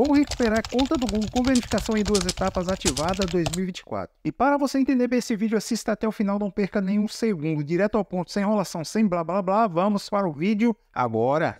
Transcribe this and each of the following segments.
Como recuperar conta do Google com verificação em duas etapas ativada 2024. E para você entender bem esse vídeo, assista até o final, não perca nenhum segundo. Direto ao ponto, sem enrolação, sem blá blá blá, vamos para o vídeo agora.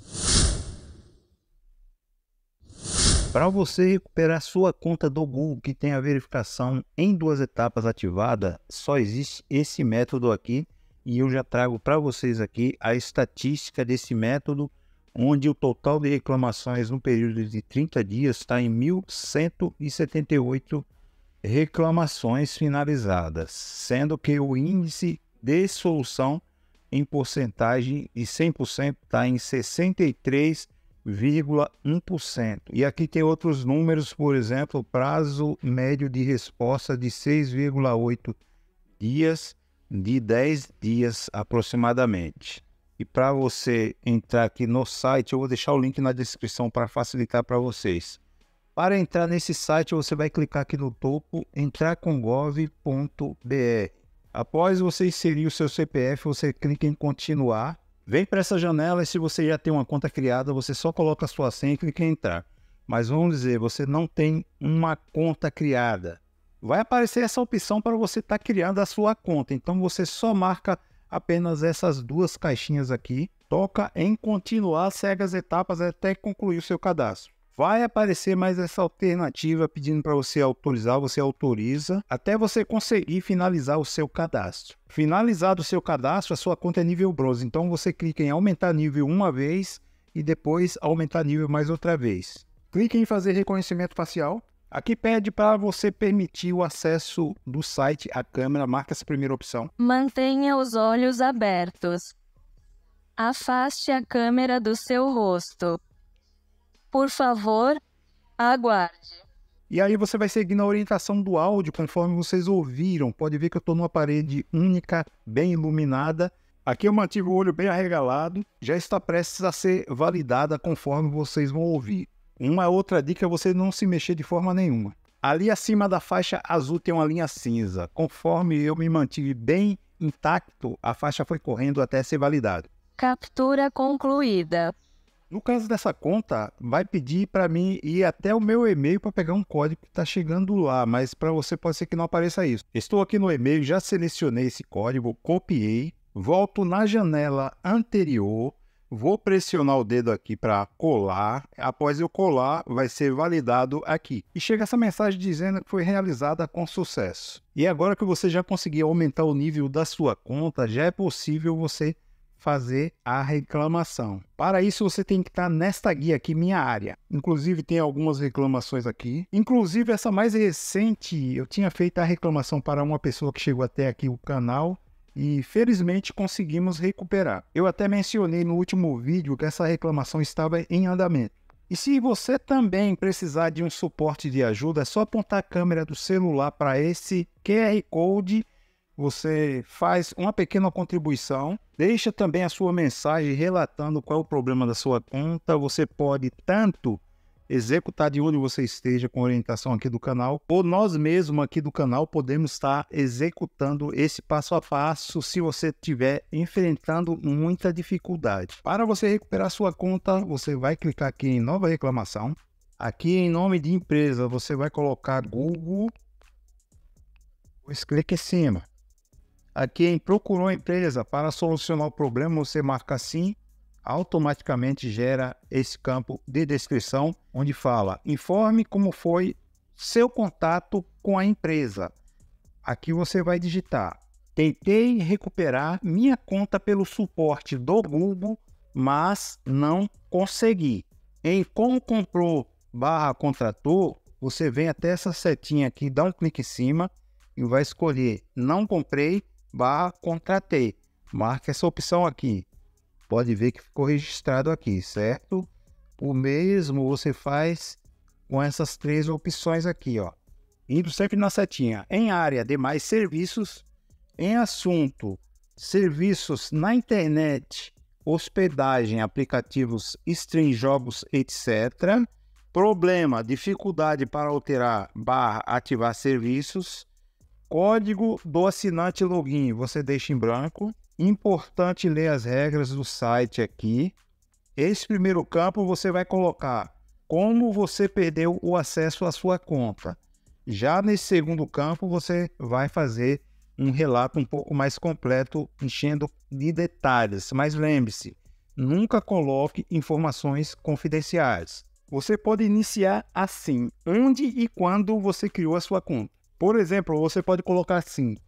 Para você recuperar sua conta do Google que tem a verificação em duas etapas ativada, só existe esse método aqui e eu já trago para vocês aqui a estatística desse método onde o total de reclamações no período de 30 dias está em 1.178 reclamações finalizadas, sendo que o índice de solução em porcentagem de 100% está em 63,1%. E aqui tem outros números, por exemplo, prazo médio de resposta de 6,8 dias, de 10 dias aproximadamente. E para você entrar aqui no site, eu vou deixar o link na descrição para facilitar para vocês. Para entrar nesse site, você vai clicar aqui no topo, entrar com gov.br. Após você inserir o seu CPF, você clica em continuar. Vem para essa janela e se você já tem uma conta criada, você só coloca a sua senha e clica em entrar. Mas vamos dizer, você não tem uma conta criada. Vai aparecer essa opção para você estar tá criando a sua conta. Então você só marca apenas essas duas caixinhas aqui. Toca em continuar segue as etapas até concluir o seu cadastro. Vai aparecer mais essa alternativa pedindo para você autorizar, você autoriza, até você conseguir finalizar o seu cadastro. Finalizado o seu cadastro, a sua conta é nível bronze, então você clica em aumentar nível uma vez e depois aumentar nível mais outra vez. Clique em fazer reconhecimento facial. Aqui pede para você permitir o acesso do site à câmera, Marque essa primeira opção. Mantenha os olhos abertos. Afaste a câmera do seu rosto. Por favor, aguarde. E aí você vai seguindo a orientação do áudio conforme vocês ouviram. Pode ver que eu estou numa parede única, bem iluminada. Aqui eu mantive o olho bem arregalado, já está prestes a ser validada conforme vocês vão ouvir. Uma outra dica é você não se mexer de forma nenhuma. Ali acima da faixa azul tem uma linha cinza. Conforme eu me mantive bem intacto, a faixa foi correndo até ser validada. Captura concluída. No caso dessa conta, vai pedir para mim ir até o meu e-mail para pegar um código que está chegando lá, mas para você pode ser que não apareça isso. Estou aqui no e-mail, já selecionei esse código, copiei, volto na janela anterior Vou pressionar o dedo aqui para colar. Após eu colar, vai ser validado aqui. E chega essa mensagem dizendo que foi realizada com sucesso. E agora que você já conseguiu aumentar o nível da sua conta, já é possível você fazer a reclamação. Para isso, você tem que estar tá nesta guia aqui, Minha Área. Inclusive, tem algumas reclamações aqui. Inclusive, essa mais recente, eu tinha feito a reclamação para uma pessoa que chegou até aqui o canal e felizmente conseguimos recuperar. Eu até mencionei no último vídeo que essa reclamação estava em andamento. E se você também precisar de um suporte de ajuda, é só apontar a câmera do celular para esse QR Code. Você faz uma pequena contribuição, deixa também a sua mensagem relatando qual é o problema da sua conta. Você pode tanto executar de onde você esteja com orientação aqui do canal, ou nós mesmos aqui do canal podemos estar executando esse passo a passo se você estiver enfrentando muita dificuldade. Para você recuperar sua conta, você vai clicar aqui em nova reclamação. Aqui em nome de empresa, você vai colocar Google. Pois clique em cima. Aqui em procurou empresa para solucionar o problema, você marca sim automaticamente gera esse campo de descrição onde fala: informe como foi seu contato com a empresa. Aqui você vai digitar: tentei recuperar minha conta pelo suporte do Google, mas não consegui. Em como comprou barra contratou, você vem até essa setinha aqui, dá um clique em cima e vai escolher não comprei barra contratei. Marca essa opção aqui pode ver que ficou registrado aqui, certo? O mesmo você faz com essas três opções aqui, ó. Indo sempre na setinha. Em área, demais serviços. Em assunto, serviços na internet, hospedagem, aplicativos, stream, jogos, etc. Problema, dificuldade para alterar barra ativar serviços. Código do assinante login, você deixa em branco. Importante ler as regras do site aqui. Esse primeiro campo você vai colocar como você perdeu o acesso à sua conta. Já nesse segundo campo, você vai fazer um relato um pouco mais completo, enchendo de detalhes. Mas lembre-se, nunca coloque informações confidenciais. Você pode iniciar assim, onde e quando você criou a sua conta. Por exemplo, você pode colocar assim: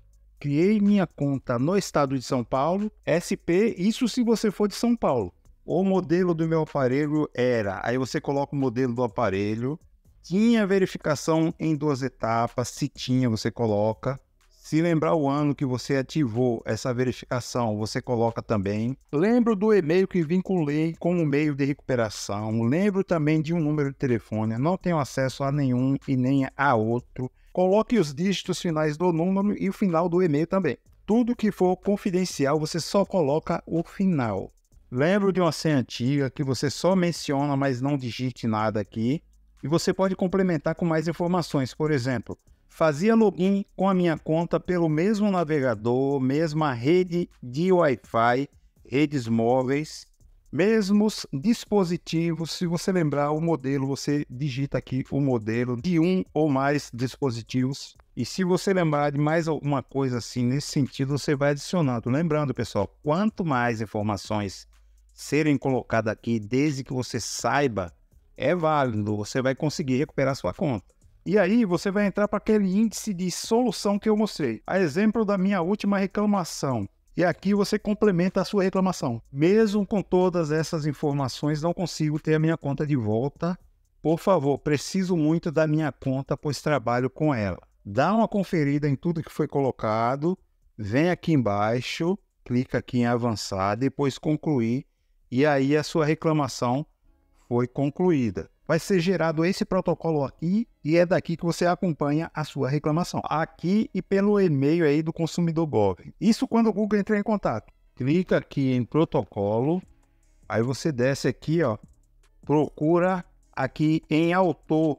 criei minha conta no estado de São Paulo, SP, isso se você for de São Paulo. O modelo do meu aparelho era, aí você coloca o modelo do aparelho, tinha verificação em duas etapas, se tinha, você coloca. Se lembrar o ano que você ativou essa verificação, você coloca também. Lembro do e-mail que vinculei como meio de recuperação. Lembro também de um número de telefone. Não tenho acesso a nenhum e nem a outro. Coloque os dígitos finais do número e o final do e-mail também. Tudo que for confidencial, você só coloca o final. Lembro de uma senha antiga que você só menciona, mas não digite nada aqui. E você pode complementar com mais informações. Por exemplo, fazia login com a minha conta pelo mesmo navegador, mesma rede de Wi-Fi, redes móveis mesmos dispositivos. Se você lembrar o modelo, você digita aqui o modelo de um ou mais dispositivos. E se você lembrar de mais alguma coisa assim nesse sentido, você vai adicionando. Lembrando, pessoal, quanto mais informações serem colocadas aqui, desde que você saiba, é válido, você vai conseguir recuperar sua conta. E aí você vai entrar para aquele índice de solução que eu mostrei. A exemplo da minha última reclamação, e aqui você complementa a sua reclamação. Mesmo com todas essas informações, não consigo ter a minha conta de volta. Por favor, preciso muito da minha conta, pois trabalho com ela. Dá uma conferida em tudo que foi colocado, vem aqui embaixo, clica aqui em avançar, depois concluir, e aí a sua reclamação foi concluída vai ser gerado esse protocolo aqui e é daqui que você acompanha a sua reclamação. Aqui e pelo e-mail aí do consumidor Gov. Isso quando o Google entrar em contato. Clica aqui em protocolo, aí você desce aqui, ó, procura aqui em autor.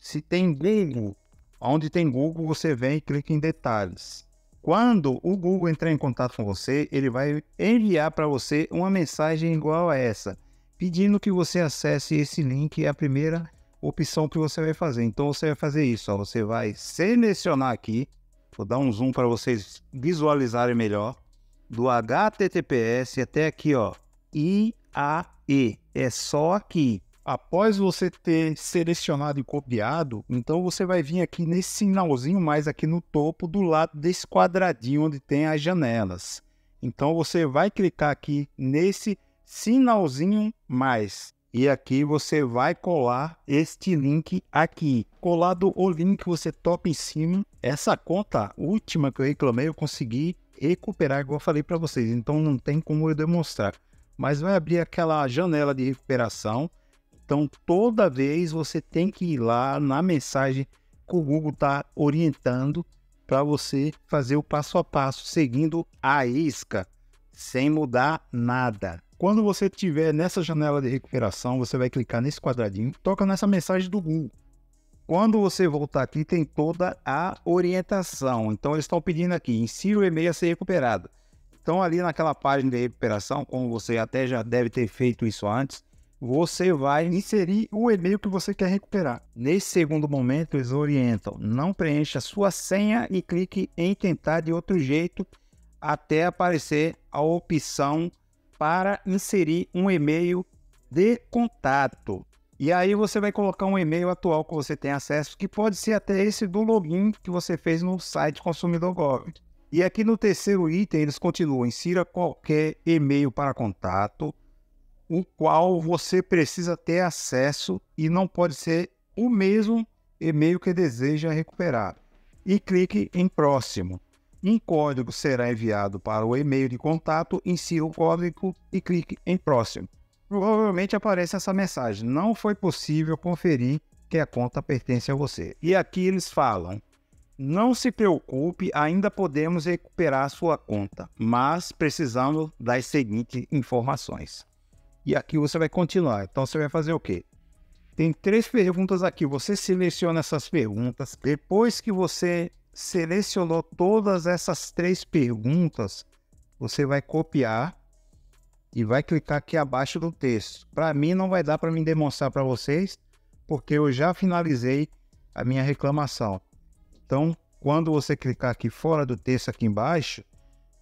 Se tem Google, onde tem Google, você vem e clica em detalhes. Quando o Google entrar em contato com você, ele vai enviar para você uma mensagem igual a essa pedindo que você acesse esse link, é a primeira opção que você vai fazer. Então você vai fazer isso, ó, você vai selecionar aqui, vou dar um zoom para vocês visualizarem melhor, do HTTPS até aqui, ó, IAE, é só aqui. Após você ter selecionado e copiado, então você vai vir aqui nesse sinalzinho mais aqui no topo do lado desse quadradinho onde tem as janelas. Então você vai clicar aqui nesse sinalzinho mais. E aqui você vai colar este link aqui. Colado o link, você topa em cima. Essa conta última que eu reclamei, eu consegui recuperar, igual eu falei para vocês. Então não tem como eu demonstrar. Mas vai abrir aquela janela de recuperação. Então toda vez você tem que ir lá na mensagem que o Google está orientando para você fazer o passo a passo, seguindo a isca, sem mudar nada. Quando você tiver nessa janela de recuperação, você vai clicar nesse quadradinho, toca nessa mensagem do Google. Quando você voltar aqui, tem toda a orientação. Então, eles estão pedindo aqui, insira o e-mail a ser recuperado. Então, ali naquela página de recuperação, como você até já deve ter feito isso antes, você vai inserir o e-mail que você quer recuperar. Nesse segundo momento, eles orientam: não preencha sua senha e clique em tentar de outro jeito até aparecer a opção para inserir um e-mail de contato. E aí você vai colocar um e-mail atual que você tem acesso, que pode ser até esse do login que você fez no site Consumidor Gov. E aqui no terceiro item, eles continuam: insira qualquer e-mail para contato, o qual você precisa ter acesso e não pode ser o mesmo e-mail que deseja recuperar. E clique em próximo. Um código será enviado para o e-mail de contato, insira o código e clique em próximo. Provavelmente aparece essa mensagem: não foi possível conferir que a conta pertence a você. E aqui eles falam: não se preocupe, ainda podemos recuperar sua conta, mas precisamos das seguintes informações. E aqui você vai continuar. Então você vai fazer o quê? Tem três perguntas aqui. Você seleciona essas perguntas. Depois que você selecionou todas essas três perguntas, você vai copiar e vai clicar aqui abaixo do texto. Para mim não vai dar para me demonstrar para vocês, porque eu já finalizei a minha reclamação. Então, quando você clicar aqui fora do texto aqui embaixo,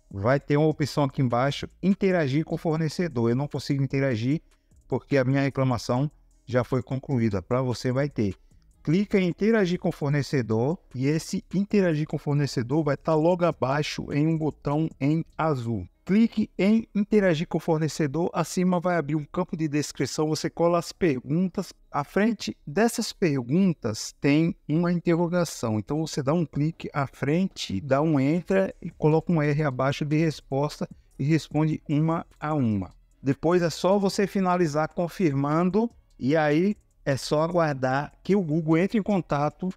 vai ter uma opção aqui embaixo, interagir com o fornecedor. Eu não consigo interagir porque a minha reclamação já foi concluída. Para você vai ter clica em interagir com fornecedor e esse interagir com fornecedor vai estar tá logo abaixo em um botão em azul. Clique em interagir com fornecedor, acima vai abrir um campo de descrição, você cola as perguntas. À frente dessas perguntas tem uma interrogação, então você dá um clique à frente, dá um enter e coloca um R abaixo de resposta e responde uma a uma. Depois é só você finalizar confirmando e aí é só aguardar que o Google entre em contato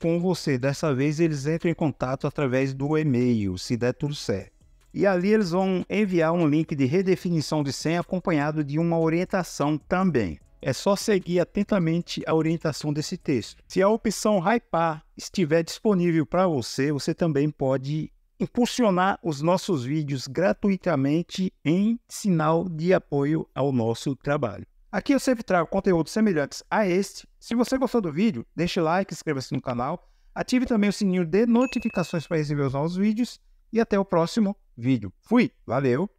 com você. Dessa vez eles entram em contato através do e-mail, se der tudo certo. E ali eles vão enviar um link de redefinição de senha acompanhado de uma orientação também. É só seguir atentamente a orientação desse texto. Se a opção Hypar estiver disponível para você, você também pode impulsionar os nossos vídeos gratuitamente em sinal de apoio ao nosso trabalho. Aqui eu sempre trago conteúdos semelhantes a este. Se você gostou do vídeo, deixe like, inscreva-se no canal, ative também o sininho de notificações para receber os novos vídeos e até o próximo vídeo. Fui, valeu!